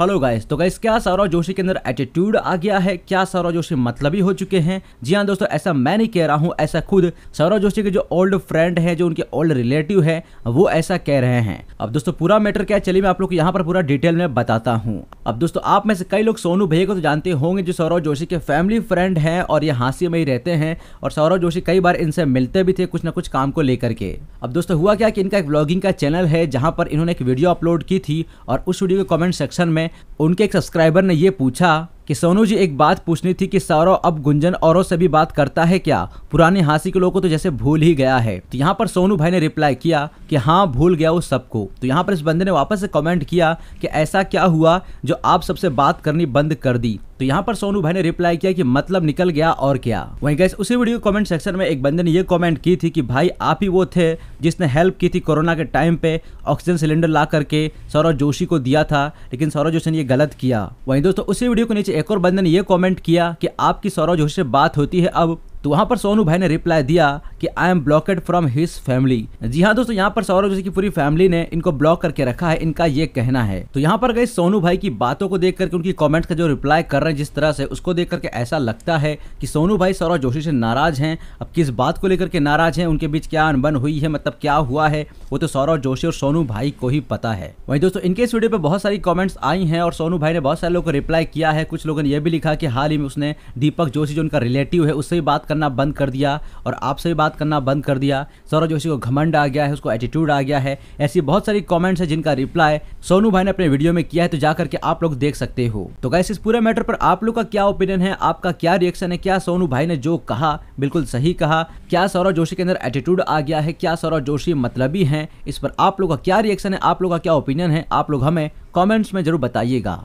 hello guys तो guys क्या सौरव जोशी के अंदर एटीट्यूड आ गया है क्या सौरव जोशी मतलब ही हो चुके हैं जी हाँ दोस्तों ऐसा मैं नहीं कह रहा हूँ ऐसा खुद सौरव जोशी के जो ओल्ड फ्रेंड है जो उनके ओल्ड रिलेटिव है वो ऐसा कह रहे हैं अब दोस्तों पूरा मैटर क्या है चलिए मैं आप लोग को यहाँ पर पूरा डिटेल में बताता हूँ अब दोस्तों आप में से कई लोग सोनू भैया को तो जानते होंगे जो सौरव जोशी के फैमिली फ्रेंड है और ये हाँसी में ही रहते हैं और सौरव जोशी कई बार इनसे मिलते भी थे कुछ ना कुछ काम को लेकर के अब दोस्तों हुआ क्या कि इनका एक ब्लॉगिंग का चैनल है जहाँ पर इन्होंने एक वीडियो अपलोड की थी और उस वीडियो के कॉमेंट सेक्शन में उनके एक सब्सक्राइबर ने ये पूछा कि सोनू जी एक बात पूछनी थी कि सौरव अब गुंजन औरों से भी बात करता है क्या पुराने हांसी के लोगों को तो जैसे भूल ही गया है तो यहाँ पर सोनू भाई ने रिप्लाई किया कि हाँ भूल गया वो सबको तो यहाँ पर इस बंदे ने वापस से कमेंट किया कि ऐसा क्या हुआ जो आप सबसे बात करनी बंद कर दी तो यहाँ पर सोनू भाई ने रिप्लाई किया कि मतलब निकल गया और क्या वहीं गैस उसी वीडियो कमेंट सेक्शन में एक बंदे ने ये कमेंट की थी कि भाई आप ही वो थे जिसने हेल्प की थी कोरोना के टाइम पे ऑक्सीजन सिलेंडर ला करके सौरभ जोशी को दिया था लेकिन सौरभ जोशी ने ये गलत किया वहीं दोस्तों उसी वीडियो के नीचे एक और बंदे ने ये कॉमेंट किया कि आपकी सौरव जोशी से बात होती है अब तो वहाँ पर सोनू भाई ने रिप्लाई दिया कि I am blocked from his family जी हाँ दोस्तों यहाँ पर सौरभ जोशी की पूरी फैमिली ने इनको ब्लॉक करके रखा है इनका ये कहना है तो यहाँ पर गई सोनू भाई की बातों को देख करके उनकी कॉमेंट का जो रिप्लाई कर रहे हैं जिस तरह से उसको देख करके ऐसा लगता है कि सोनू भाई सौरभ जोशी से नाराज हैं अब किस बात को लेकर के नाराज हैं उनके बीच क्या अनबन हुई है मतलब क्या हुआ है वो तो सौरभ जोशी और सोनू भाई को ही पता है वही दोस्तों इनके इस वीडियो पर बहुत सारी कॉमेंट्स आई हैं और सोनू भाई ने बहुत सारे लोगों को रिप्लाई किया है कुछ लोगों ने यह भी लिखा कि हाल ही में उसने दीपक जोशी जो उनका रिलेटिव है उससे भी बात करना बंद कर दिया और आपसे भी बात करना बंद कर दिया सौरभ जोशी को घमंड आ गया है उसको एटीट्यूड आ गया है ऐसी बहुत सारी कॉमेंट्स है जिनका रिप्लाई सोनू भाई ने अपने वीडियो में किया है तो जाकर के आप लोग देख सकते हो तो गैस इस पूरे मैटर पर आप लोग का क्या ओपिनियन है आपका क्या रिएक्शन है क्या सोनू भाई ने जो कहा बिल्कुल सही कहा क्या सौरभ जोशी के अंदर एटीट्यूड आ गया है क्या सौरभ जोशी मतलबी है इस पर आप लोग का क्या रिएक्शन है आप लोग का क्या ओपिनियन है आप लोग हमें कमेंट्स में जरूर बताइएगा